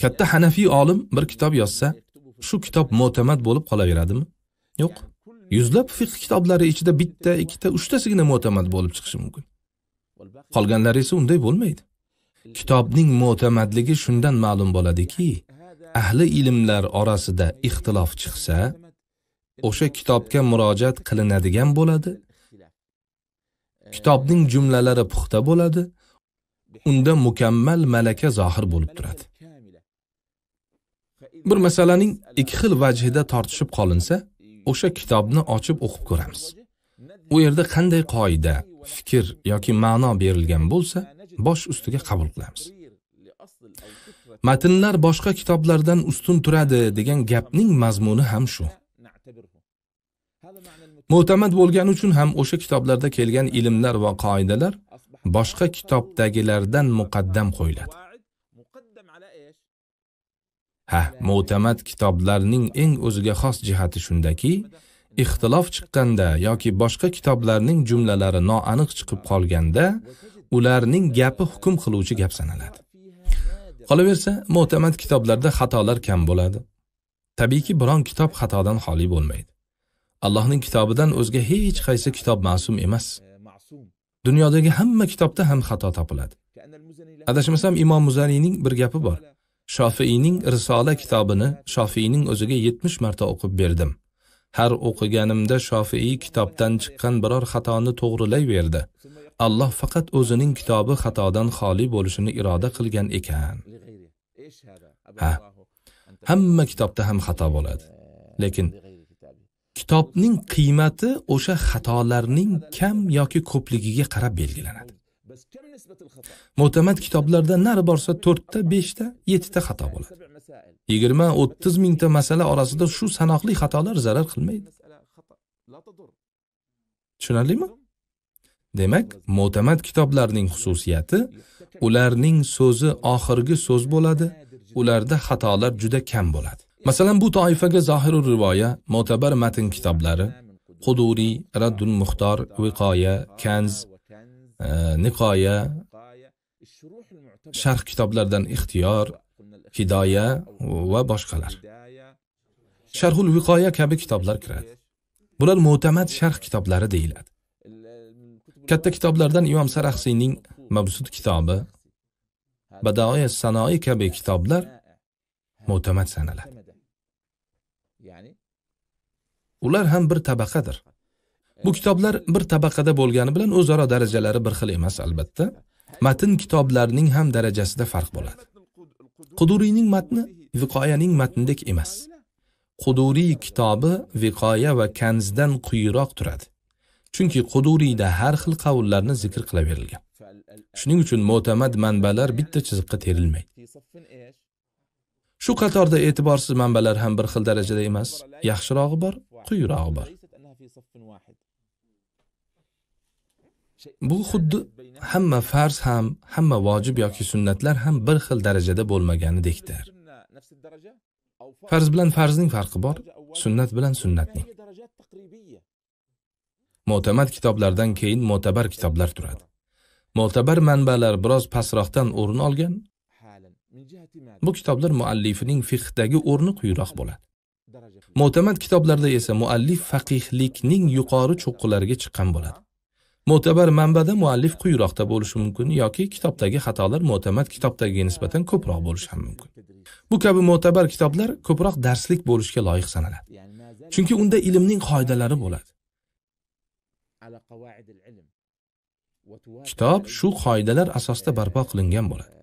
Katta Hanafiy olim bir kitob yozsa, shu kitob mo'tamad bo'lib qolaveradimi? Yo'q. Yuzlab fiqh kitoblari ichida bitta, ikkita, uchtasigina mo'tamad bo'lib chiqishi mumkin. Qolganlari esa unday bo'lmaydi. Kitobning mo'tamadligi shundan ma'lum bo'ladiki, ahli ilmlar orasida ixtilof chiqsa, o'sha kitobga murojaat qilinadigan bo'ladi. Kitobning jumlalari puxta bo'ladi, unda mukammal malaka zohir bo'lib turadi. bir masalaning ikki xil vajhida tortishib qolinsa o'sha kitobni ochib o'qib ko'ramiz u yerda qanday qoida fikr yoki ma'no berilgan bo'lsa bosh ustiga qabul qilamiz matnlar boshqa kitoblardan ustun turadi degan gapning mazmuni ham shu mo'tamad bo'lgani uchun ham o'sha kitoblarda kelgan ilmlar va qoidalar boshqa kitobdagilardan muqaddam qo'yiladi ha mo'tamad kitoblarning eng o'ziga xos jihati shundaki ixtilof chiqqanda yoki boshqa kitoblarning jumlalari noaniq chiqib qolganda ularning gapi hukm qiluvchi gap sanaladi qolaversa mo'tamad kitoblarda xatolar kam bo'ladi tabiiyki biron kitob xatodan xoli bo'lmaydi allohning kitobidan o'zga hech qaysi kitob ma'sum emas dunyodagi hamma kitobda ham xato topiladi adashmasam imom muzaniyning bir gapi bor shofiiyning risola kitobini shofiiyning o'ziga yetmish marta o'qib berdim har o'qiganimda shofiiy kitobdan chiqqan biror xatoni to'g'rilayverdi alloh faqat o'zining kitobi xatodan xoli bo'lishini iroda qilgan ekan ha hamma kitobda ham xato bo'ladi lekin kitobning qiymati o'sha xatolarning kam yoki ko'pligiga qarab belgilanadi mo'tamad kitoblarda nari borsa to'rtta beshta yettita xato bo'ladi yigirma o'ttiz mingta masala orasida shu sanoqli xatolar zarar qilmaydi tushunarlimi demak mo'tamad kitoblarning xususiyati ularning so'zi oxirgi so'z bo'ladi ularda xatolar juda kam bo'ladi masalan bu toifaga zohiru rivoya mo'tabar matn kitoblari quduriy raddul muxtor viqoya kanz niqoya sharh kitoblardan ixtiyor hidoya va boshqalar sharhul viqoya kabi kitoblar kiradi bular mo'tamad sharh kitoblari deyiladi katta kitoblardan imom saraxsiyning mabsud kitobi badoi sanoi kabi kitoblar mo'tamad sanaladi ular ham bir tabaqadir bu kitoblar bir tabaqada bo'lgani bilan o'zaro darajalari bir xil emas albatta matn kitoblarining ham darajasida farq bo'ladi quduriyning matni viqoyaning matnidek emas quduriy kitobi viqoya va kanzdan quyiroq turadi chunki quduriyda har xil qavullarni zikr qilaverilgan shuning uchun mo'tamad manbalar bitta chiziqqa terilmaydi shu qatorda e'tiborsiz manbalar ham bir xil darajada emas yaxshirog'i bor quyirog'i bor bu xuddi hamma farz ham hamma vojib yoki sunnatlar ham bir xil darajada bo'lmaganidekdir farz bilan farzning farqi bor sunnat bilan sunnatning mo'tamad kitoblardan keyin mo'tabar kitoblar turadi mo'tabar manbalar biroz pastroqdan o'rin olgan bu kitoblar muallifining fihdagi o'rni quyiroq bo'ladi mo'tamad kitoblarda esa muallif faqihlikning yuqori cho'qqilariga chiqqan bo'ladi mo'tabar manbada muallif quyiroqda bo'lishi mumkin yoki kitobdagi xatolar mo'tamad kitobdagiga nisbatan ko'proq bo'lishi ham mumkin bu kabi mo'tabar kitoblar ko'proq darslik bo'lishga loyiq sanaladi chunki unda ilmning qoidalari bo'ladi kitob shu qoidalar asosida barpo qilingan bo'ladi